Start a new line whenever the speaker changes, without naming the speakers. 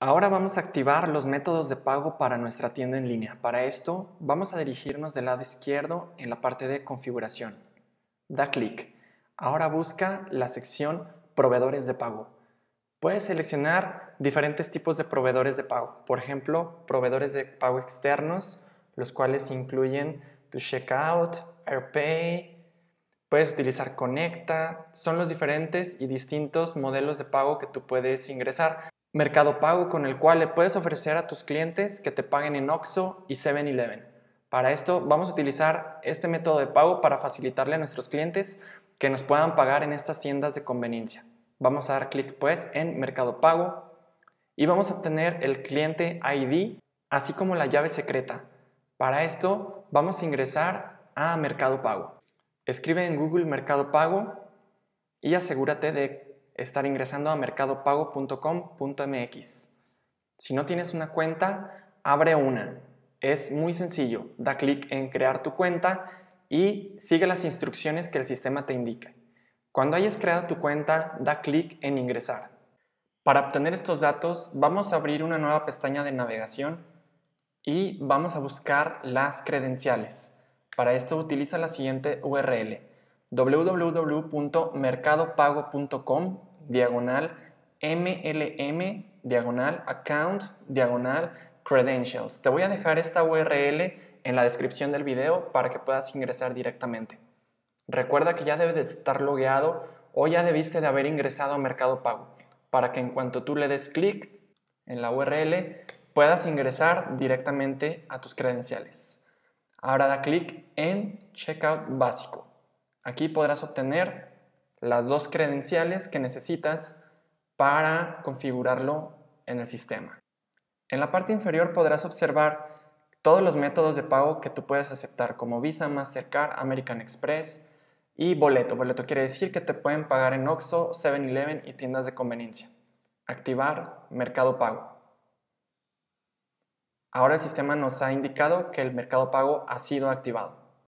Ahora vamos a activar los métodos de pago para nuestra tienda en línea. Para esto vamos a dirigirnos del lado izquierdo en la parte de configuración. Da clic. Ahora busca la sección proveedores de pago. Puedes seleccionar diferentes tipos de proveedores de pago. Por ejemplo, proveedores de pago externos, los cuales incluyen tu checkout, AirPay, puedes utilizar Conecta. Son los diferentes y distintos modelos de pago que tú puedes ingresar. Mercado Pago con el cual le puedes ofrecer a tus clientes que te paguen en OXO y 7-Eleven. Para esto vamos a utilizar este método de pago para facilitarle a nuestros clientes que nos puedan pagar en estas tiendas de conveniencia. Vamos a dar clic pues en Mercado Pago y vamos a obtener el cliente ID así como la llave secreta. Para esto vamos a ingresar a Mercado Pago. Escribe en Google Mercado Pago y asegúrate de estar ingresando a mercadopago.com.mx. Si no tienes una cuenta, abre una. Es muy sencillo. Da clic en crear tu cuenta y sigue las instrucciones que el sistema te indica. Cuando hayas creado tu cuenta, da clic en ingresar. Para obtener estos datos, vamos a abrir una nueva pestaña de navegación y vamos a buscar las credenciales. Para esto utiliza la siguiente URL www.mercadopago.com diagonal MLM, diagonal account, diagonal credentials. Te voy a dejar esta URL en la descripción del video para que puedas ingresar directamente. Recuerda que ya debes de estar logueado o ya debiste de haber ingresado a Mercado Pago para que en cuanto tú le des clic en la URL puedas ingresar directamente a tus credenciales. Ahora da clic en Checkout Básico. Aquí podrás obtener las dos credenciales que necesitas para configurarlo en el sistema. En la parte inferior podrás observar todos los métodos de pago que tú puedes aceptar, como Visa, Mastercard, American Express y boleto. Boleto quiere decir que te pueden pagar en OXXO, 7-Eleven y tiendas de conveniencia. Activar Mercado Pago. Ahora el sistema nos ha indicado que el Mercado Pago ha sido activado.